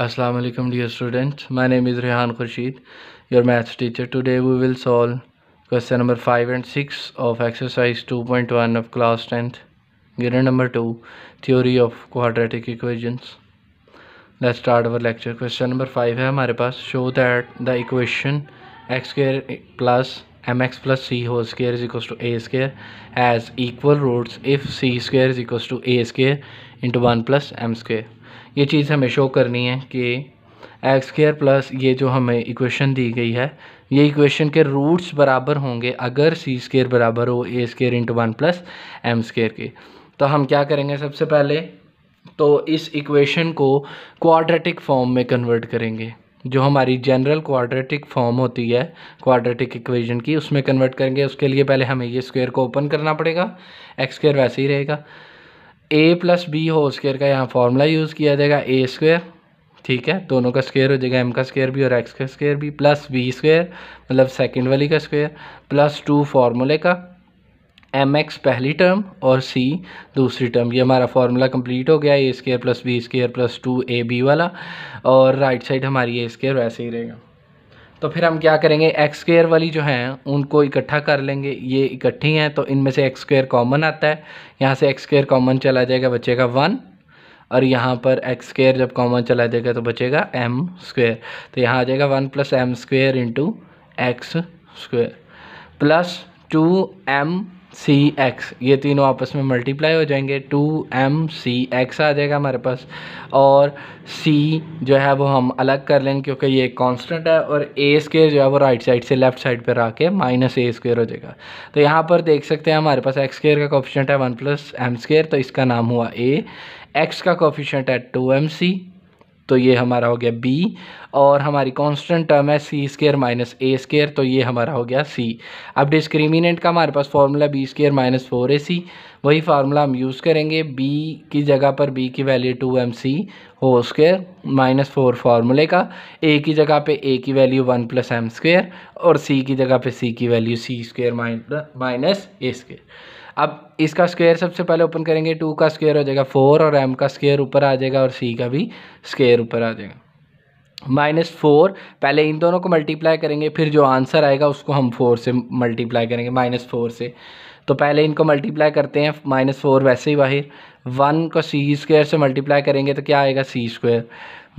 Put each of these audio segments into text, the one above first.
Assalamu alaikum dear students my name is Rehan Khurshid your maths teacher today we will solve question number 5 and 6 of exercise 2.1 of class 10th unit number 2 theory of quadratic equations let's start our lecture question number 5 है हमारे पास show that the equation x square plus mx plus c whole square is equals to a square has equal roots if c square is equals to a square into 1 plus m square ये चीज़ हमें show करनी है कि x square plus ये जो हमें equation दी गई है ये इक्वेशन के रूट्स बराबर होंगे अगर सी स्केयर बराबर हो A square into one plus M square के तो हम क्या करेंगे सबसे पहले तो इस इक्वेशन को क्वाड्रेटिक फॉर्म में कन्वर्ट करेंगे जो हमारी जनरल क्वाड्रेटिक फॉर्म होती है क्वाड्रेटिक इक्वेशन की उसमें कन्वर्ट करेंगे उसके लिए पहले हमें ये स्क्वेयर को ओपन करना पड़ेगा एक्स स्क्वायर वैसे ही रहेगा A plus B whole square का यहाँ फार्मूला यूज़ किया जाएगा ए स्क्वेयर ठीक है दोनों का स्क्वेयर हो जाएगा एम का स्क्वेयर भी और एक्स का स्क्वेयर भी प्लस बी स्क्वेयर मतलब सेकेंड वाली का स्क्वेयर प्लस टू फार्मूले का एम एक्स पहली टर्म और सी दूसरी टर्म ये हमारा फार्मूला कंप्लीट हो गया A square plus B square plus two A B वाला और राइट साइड हमारी ए स्केयर वैसे ही रहेगा तो फिर हम क्या करेंगे एक्स स्क्र वाली जो हैं उनको इकट्ठा कर लेंगे ये इकट्ठी हैं तो इनमें से एक्स स्क्र कॉमन आता है यहाँ से एक्स स्क्र कॉमन चला जाएगा बचेगा वन और यहाँ पर एक्स स्क्र जब कॉमन चला जाएगा तो बचेगा एम स्क्वेयर तो यहाँ आ जाएगा one plus M square into X square plus two M C X ये तीनों आपस में मल्टीप्लाई हो जाएंगे टू एम सी एक्स आ जाएगा हमारे पास और सी जो है वो हम अलग कर लेंगे क्योंकि ये कॉन्स्टेंट है और ए स्केयर जो है वो राइट साइड से लेफ्ट साइड पर आके माइनस ए स्क्वेयर हो जाएगा तो यहाँ पर देख सकते हैं हमारे पास एक्स स्केयर का कॉफिशेंट है वन प्लस एम स्केयर तो इसका नाम हुआ ए एक्स का कॉफिशेंट है टू एम सी तो ये हमारा हो गया बी और हमारी कांस्टेंट टर्म है C square minus A square तो ये हमारा हो गया सी अब डिस्क्रिमिनेंट का हमारे पास formula B square minus four ए सी वही फार्मूला हम यूज़ करेंगे बी की जगह पर बी की वैल्यू टू एम सी हो स्केयर माइनस फोर फार्मूले का ए की जगह पे ए की value one plus M square और सी की जगह पे सी की value C square minus A square अब इसका स्क्वेयर सबसे पहले ओपन करेंगे टू का स्क्वेयर हो जाएगा फोर और एम का स्क्वेयर ऊपर आ जाएगा और सी का भी स्क्वेयर ऊपर आ जाएगा माइनस फोर पहले इन दोनों को मल्टीप्लाई करेंगे फिर जो आंसर आएगा उसको हम फोर से मल्टीप्लाई करेंगे माइनस फोर से तो पहले इनको मल्टीप्लाई करते हैं माइनस फोर वैसे ही बाहर वन को सी स्क्वेयर से मल्टीप्लाई करेंगे तो क्या आएगा सी स्क्वेयर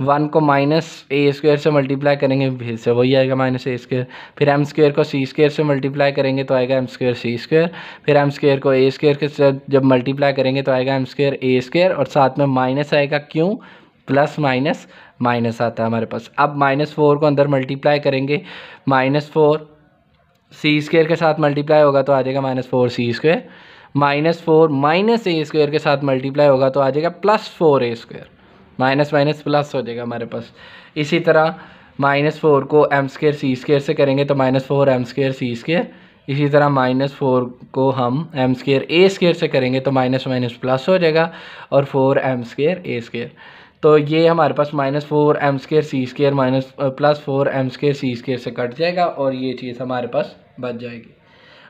वन को माइनस ए स्क्वेयर से मल्टीप्लाई करेंगे फिर से वही आएगा माइनस ए स्क्वेयर फिर एम स्क्वेयर को सी स्क्वेयर से मल्टीप्लाई करेंगे तो आएगा एम स्क्वेयर सी स्क्वेयर फिर एम स्क्वेयर को ए स्क्वेयर के से जब मल्टीप्लाई करेंगे तो आएगा एम स्क्वेयर ए स्क्वेयर और साथ में माइनस आएगा क्यों प्लस माइनस माइनस आता है हमारे पास अब माइनस फोर को अंदर मल्टीप्लाई करेंगे माइनस फोर सी स्क्वेयर के साथ मल्टीप्लाई होगा तो आ जाएगा minus four C square minus four minus A square के साथ मल्टीप्लाई होगा तो आ जाएगा प्लस फोर ए स्क्वेयर माइनस माइनस प्लस हो जाएगा हमारे पास इसी तरह माइनस फोर को एम स्केयर सी स्क्वेयर से करेंगे तो माइनस फोर एम स्केयर सी स्केयर इसी तरह माइनस फोर को हम एम स्केयर ए स्केयर से करेंगे तो माइनस माइनस प्लस हो जाएगा और four M square A square तो ये हमारे पास माइनस फोर एम स्केयर सी square minus plus four M square सी स्केयर से कट जाएगा और ये चीज़ हमारे पास बच जाएगी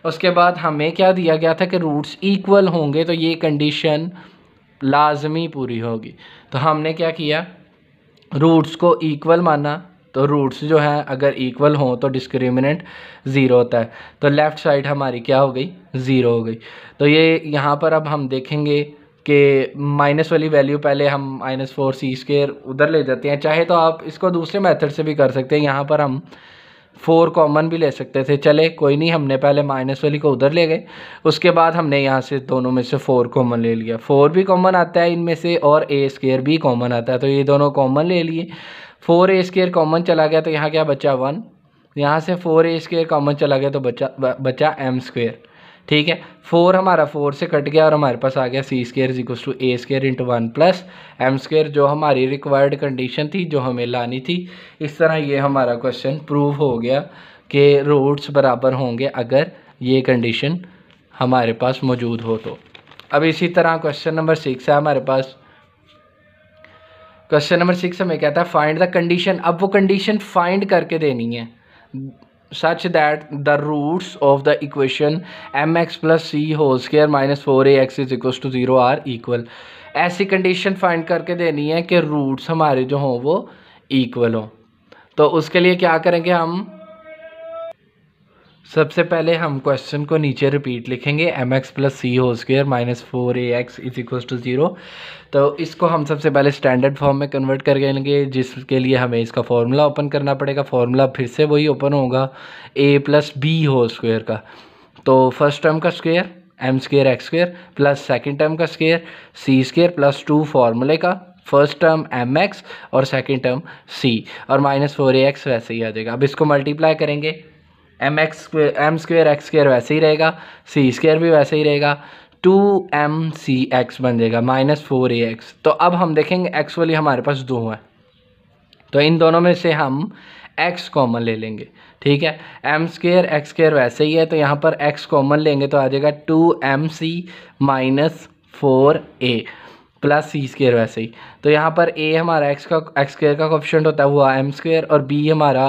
उसके बाद हमें क्या दिया गया था कि रूट्स इक्वल होंगे तो ये कंडीशन लाजमी पूरी होगी तो हमने क्या किया रूट्स को इक्वल माना तो रूट्स जो हैं अगर इक्वल हों तो डिस्क्रिमिनेंट ज़ीरो होता है तो लेफ़्ट साइड हमारी क्या हो गई ज़ीरो हो गई तो ये यहाँ पर अब हम देखेंगे कि माइनस वाली वैल्यू पहले हम माइनस फोर सी स्केयर उधर ले जाते हैं चाहे तो आप इसको दूसरे मेथड से भी कर सकते हैं यहाँ पर हम फोर कॉमन भी ले सकते थे चले कोई नहीं हमने पहले माइनस वाली को उधर ले गए उसके बाद हमने यहाँ से दोनों में से फोर कॉमन ले लिया फोर भी कॉमन आता है इनमें से और ए स्केयर भी कॉमन आता है तो ये दोनों कॉमन ले लिए फोर ए स्केयर कॉमन चला गया तो यहाँ क्या बचा वन यहाँ से फोर ए स्केयर कॉमन चला गया तो बचा बचा एम स्क्वेयर ठीक है फोर हमारा फोर से कट गया और हमारे पास आ गया C square equal to A square into one plus M square जो हमारी रिक्वायर्ड कंडीशन थी जो हमें लानी थी इस तरह ये हमारा क्वेश्चन प्रूव हो गया कि रूट्स बराबर होंगे अगर ये कंडीशन हमारे पास मौजूद हो तो अब इसी तरह क्वेश्चन नंबर सिक्स है हमारे पास क्वेश्चन नंबर सिक्स हमें कहता है फाइंड द कंडीशन अब वो कंडीशन फाइंड करके देनी है such that the roots of the equation M X plus C whole square minus four A X is equal to zero or equal ऐसी condition find करके देनी है कि रूट्स हमारे जो हों वो इक्वल हों तो उसके लिए क्या करेंगे हम सबसे पहले हम क्वेश्चन को नीचे रिपीट लिखेंगे M X plus C whole square minus four A X is equal to zero तो इसको हम सबसे पहले स्टैंडर्ड फॉर्म में कन्वर्ट कर लेंगे जिसके लिए हमें इसका फॉर्मूला ओपन करना पड़ेगा फॉर्मूला फिर से वही ओपन होगा A plus B whole square का तो फर्स्ट टर्म का square M square X square plus second term का square C square plus two फार्मूले का फर्स्ट टर्म एम एक्स और सेकेंड टर्म सी और माइनस फोर ए एक्स वैसे ही आ जाएगा अब इसको मल्टीप्लाई करेंगे M X M square X square वैसे ही रहेगा सी स्क्वेयर भी वैसे ही रहेगा टू एम सी एक्स बन जाएगा माइनस फोर ए एक्स तो अब हम देखेंगे एक्स वाली हमारे पास दो हैं तो इन दोनों में से हम एक्स कॉमन ले लेंगे ठीक है एम स्क्र एक्स स्क्र वैसे ही है तो यहाँ पर एक्स कॉमन लेंगे तो आ जाएगा two M C minus four A plus C square वैसे ही तो यहाँ पर ए हमारा एक्स का एक्स स्केयर का ऑप्शन होता है वो एम स्केयर और बी हमारा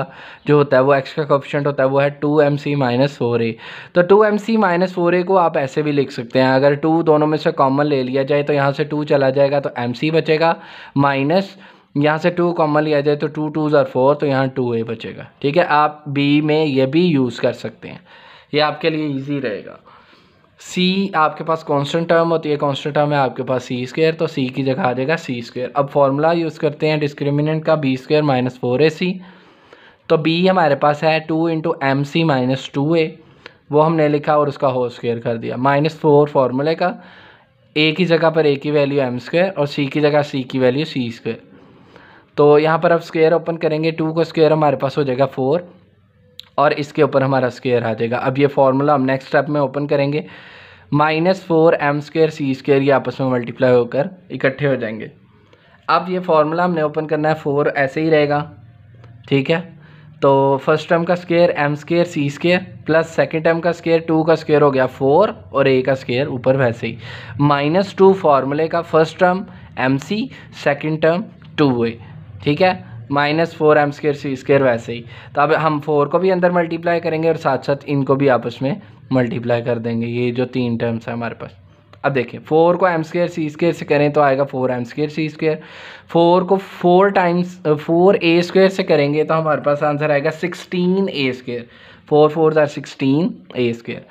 जो होता है वो एक्स का ऑप्शन होता है वो है two M C minus four a तो two M C minus four a को आप ऐसे भी लिख सकते हैं अगर टू दोनों में से कॉमन ले लिया जाए तो यहाँ से टू चला जाएगा तो एम सी बचेगा माइनस यहाँ से टू कॉमन लिया जाए तो टू टू ज़ार फोर तो यहाँ टू ए बचेगा ठीक है आप बी में ये भी यूज़ कर सकते हैं ये आपके लिए ईजी रहेगा सी आपके पास कॉन्सटेंट टर्म होती है कॉन्सटेंट टर्म है आपके पास सी स्क्र तो सी की जगह आ जाएगा सी स्क्र अब फार्मूला यूज़ करते हैं डिस्क्रिमिनेंट का बी स्क्र माइनस फोर ए सी तो बी हमारे पास है two into m C minus two a वो हमने लिखा और उसका होल स्क्र कर दिया माइनस फोर फार्मूले का ए की जगह पर ए की वैल्यू एम स्क्र और सी की जगह सी की वैल्यू सी स्क्र तो यहाँ पर अब स्क्वेयर ओपन करेंगे टू का स्क्यर हमारे पास हो जाएगा फोर और इसके ऊपर हमारा स्केयर आ जाएगा अब ये फार्मूला हम नेक्स्ट स्टेप में ओपन करेंगे माइनस फोर एम स्केयर सी स्केयर ये आपस में मल्टीप्लाई होकर इकट्ठे हो जाएंगे अब ये फार्मूला हमने ओपन करना है फोर ऐसे ही रहेगा ठीक है तो फर्स्ट टर्म का स्केयर एम स्केयर सी स्केयर प्लस सेकेंड टर्म का स्केयर टू का स्केयर हो गया फोर और ए का स्केयर ऊपर वैसे ही माइनस टू फार्मूले का first term m c second term two a ठीक है माइनस फोर एम स्केयर सी स्केयर वैसे ही तो अब हम फोर को भी अंदर मल्टीप्लाई करेंगे और साथ साथ इनको भी आपस में मल्टीप्लाई कर देंगे ये जो तीन टर्म्स हैं हमारे पास अब देखें फोर को एम स्केयर सी स्केयर से करें तो आएगा फोर एम स्केयर सी स्केयर फोर को फोर टाइम्स फोर ए स्क्वेयर से करेंगे तो हमारे पास आंसर आएगा sixteen a square four four are sixteen a square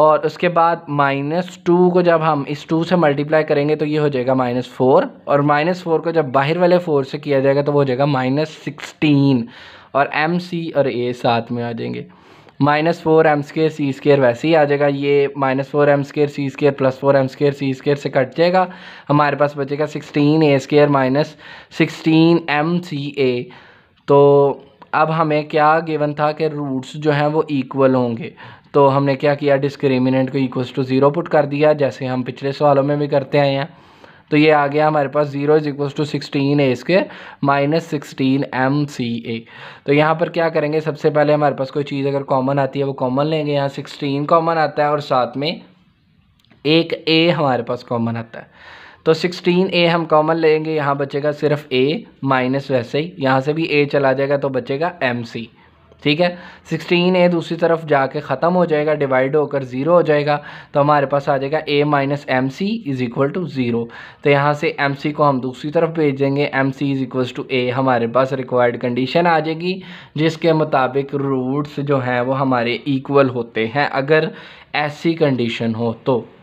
और उसके बाद माइनस टू को जब हम इस टू से मल्टीप्लाई करेंगे तो ये हो जाएगा माइनस फोर और माइनस फोर को जब बाहर वाले फोर से किया जाएगा तो वो हो जाएगा माइनस सिक्सटीन और एम सी और ए साथ में आ जाएंगे माइनस फोर एम स्केयर सी स्केयर वैसे ही आ जाएगा ये माइनस फोर एम स्केयर सी square plus four M square सी स्केयर से कट जाएगा हमारे पास बचेगा sixteen a square minus sixteen m c a तो अब हमें क्या गिवन था कि रूट्स जो हैं वो इक्वल होंगे तो हमने क्या किया डिस्क्रिमिनेंट को इक्वल टू ज़ीरो पुट कर दिया जैसे हम पिछले सवालों में भी करते आए हैं तो ये आ गया हमारे पास zero is equals to sixteen a इसके minus sixteen m c a तो यहाँ पर क्या करेंगे सबसे पहले हमारे पास कोई चीज़ अगर कॉमन आती है वो कॉमन लेंगे यहाँ सिक्सटीन कॉमन आता है और साथ में एक ए हमारे पास कॉमन आता है तो सिक्सटीन ए हम कॉमन लेंगे यहाँ बचेगा सिर्फ ए माइनस वैसे ही यहाँ से भी ए चला जाएगा तो बचेगा एम सी ठीक है सिक्सटीन ए दूसरी तरफ जाके ख़त्म हो जाएगा डिवाइड होकर ज़ीरो हो जाएगा तो हमारे पास आ जाएगा a minus m c is equal to zero तो यहाँ से एम सी को हम दूसरी तरफ भेज देंगे m c is equal to a हमारे पास रिक्वायर्ड कंडीशन आ जाएगी जिसके मुताबिक रूट्स जो हैं वो हमारे इक्वल होते हैं अगर ऐसी कंडीशन हो तो